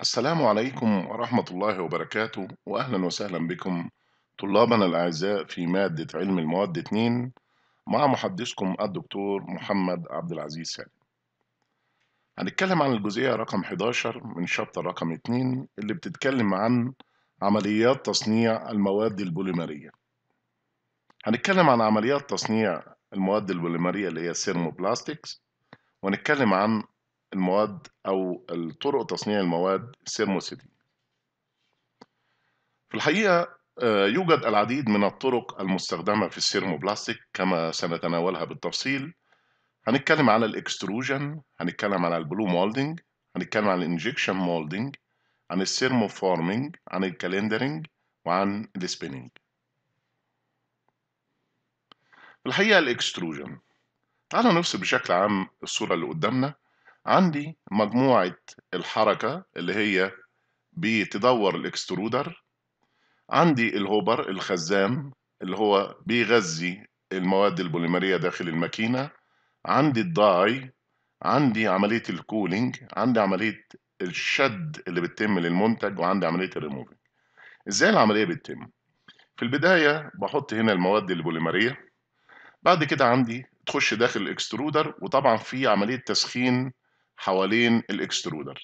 السلام عليكم ورحمة الله وبركاته وأهلا وسهلا بكم طلابنا الأعزاء في مادة علم المواد 2 مع محدثكم الدكتور محمد عبد العزيز سالم هنتكلم عن الجزئية رقم 11 من شابتر رقم 2 اللي بتتكلم عن عمليات تصنيع المواد البوليمرية هنتكلم عن عمليات تصنيع المواد البوليمرية اللي هي السيرموبلاستكس ونتكلم عن المواد أو طرق تصنيع المواد سيرموسيتي في الحقيقة آه، يوجد العديد من الطرق المستخدمة في السيرموبلاستيك كما سنتناولها بالتفصيل هنتكلم على الاكستروجن هنتكلم على البلو مولدنج هنتكلم على الانجكشن مولدنج عن السيرمو فورمينج عن الكالندرنج وعن السبيننج الحقيقة الاكستروجن تعالوا نفصل بشكل عام الصورة اللي قدامنا عندي مجموعة الحركة اللي هي بتدور الاكسترودر عندي الهوبر الخزان اللي هو بيغذي المواد البوليمرية داخل الماكينة عندي الداي عندي عملية الكولينج عندي عملية الشد اللي بتتم للمنتج وعندي عملية الريموفينج ازاي العملية بتتم؟ في البداية بحط هنا المواد البوليمرية بعد كده عندي تخش داخل الاكسترودر وطبعا في عملية تسخين حوالين الاكسترودر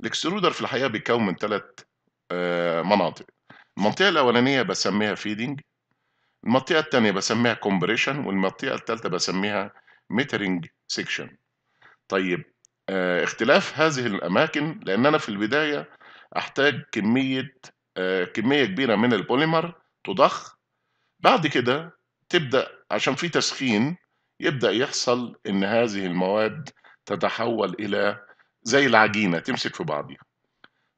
الاكسترودر في الحقيقه بيتكون من ثلاث آه، مناطق المنطقه الاولانيه بسميها فيدنج المنطقه الثانيه بسميها كومبريشن والمنطقه الثالثه بسميها ميترنج سيكشن طيب آه، اختلاف هذه الاماكن لان انا في البدايه احتاج كميه آه، كميه كبيره من البوليمر تضخ بعد كده تبدا عشان في تسخين يبدا يحصل ان هذه المواد تتحول إلى زي العجينة تمسك في بعضيها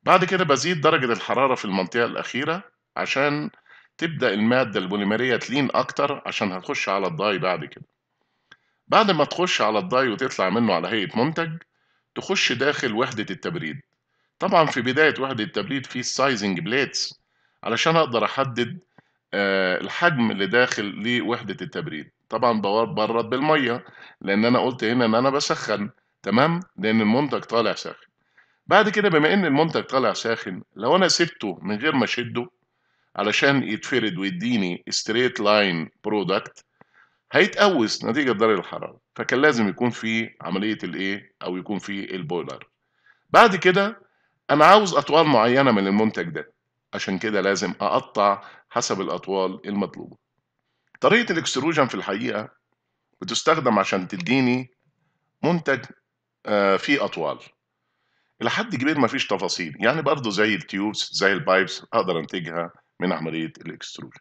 بعد كده بزيد درجة الحرارة في المنطقة الأخيرة عشان تبدأ المادة البوليماريه تلين أكتر عشان هتخش على الداي بعد كده بعد ما تخش على الداي وتطلع منه على هيئة منتج تخش داخل وحدة التبريد طبعا في بداية وحدة التبريد في السايزنج بليتس علشان أقدر أحدد آه، الحجم اللي داخل لوحدة التبريد طبعا برد بالمية لأن أنا قلت هنا إن أنا بسخن تمام لان المنتج طالع ساخن بعد كده بما ان المنتج طالع ساخن لو انا سبته من غير ما اشده علشان يتفرد ويديني ستريت لاين برودكت هيتقوس نتيجه درجه الحراره فكان لازم يكون في عمليه الايه او يكون في البويلر بعد كده انا عاوز اطوال معينه من المنتج ده عشان كده لازم اقطع حسب الاطوال المطلوبه طريقه الاكستروجن في الحقيقه بتستخدم عشان تديني منتج آه، في اطوال الى حد كبير ما فيش تفاصيل يعني برضه زي التيوبس زي البايبس اقدر انتجها من عمليه الاكستروجن